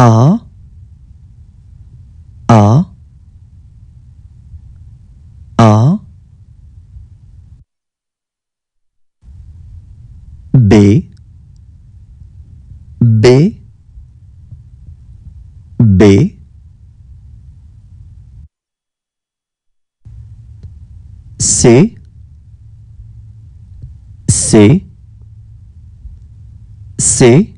A A A B B B C C C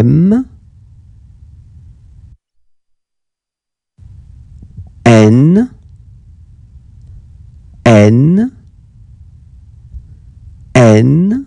M N N N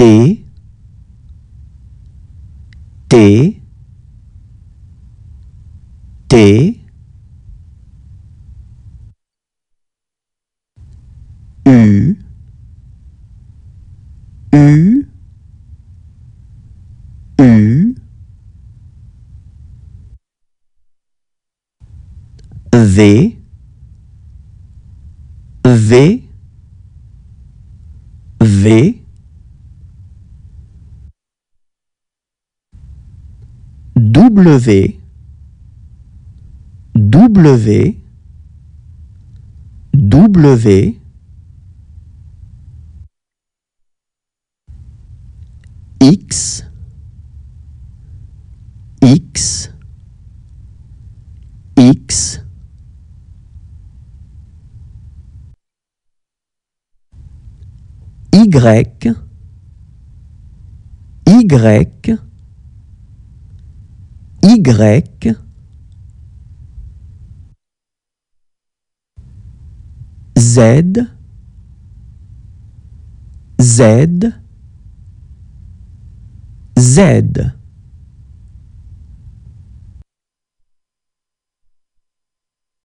T, T, T, U, U, U, V, V, V, W W W X X X Y Y y Z Z Z